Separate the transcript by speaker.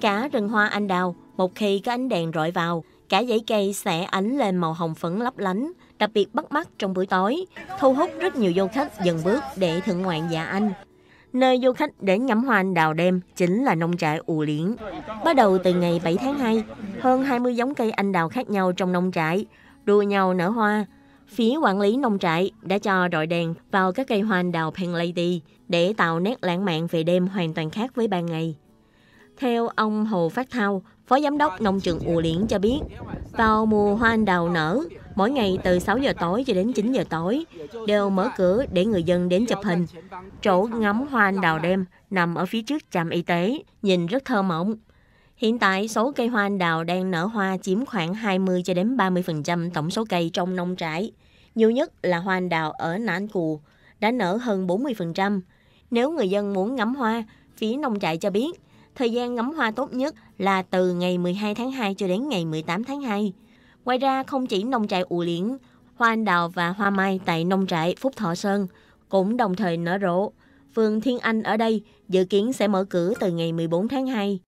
Speaker 1: Cả rừng hoa anh đào, một khi có ánh đèn rọi vào, cả dãy cây sẽ ánh lên màu hồng phấn lấp lánh, đặc biệt bắt mắt trong buổi tối, thu hút rất nhiều du khách dần bước để thưởng ngoạn dạ anh. Nơi du khách đến ngắm hoa anh đào đêm chính là nông trại Ù Liễn. Bắt đầu từ ngày 7 tháng 2, hơn 20 giống cây anh đào khác nhau trong nông trại, đua nhau nở hoa. Phía quản lý nông trại đã cho đội đèn vào các cây hoa anh đào Pen Lady để tạo nét lãng mạn về đêm hoàn toàn khác với ban ngày. Theo ông Hồ Phát Thao, Phó Giám đốc Nông trường Ù Liễn cho biết, vào mùa hoa anh đào nở, mỗi ngày từ 6 giờ tối cho đến 9 giờ tối, đều mở cửa để người dân đến chụp hình. Chỗ ngắm hoa anh đào đêm nằm ở phía trước trạm y tế, nhìn rất thơ mộng. Hiện tại, số cây hoa anh đào đang nở hoa chiếm khoảng 20 cho đến 30% tổng số cây trong nông trại. Nhiều nhất là hoa anh đào ở Nãn Cù, đã nở hơn 40%. Nếu người dân muốn ngắm hoa, phía nông trại cho biết – Thời gian ngắm hoa tốt nhất là từ ngày 12 tháng 2 cho đến ngày 18 tháng 2. Ngoài ra, không chỉ nông trại ủ liễn, hoa anh đào và hoa mai tại nông trại Phúc Thọ Sơn cũng đồng thời nở rộ. Phường Thiên Anh ở đây dự kiến sẽ mở cửa từ ngày 14 tháng 2.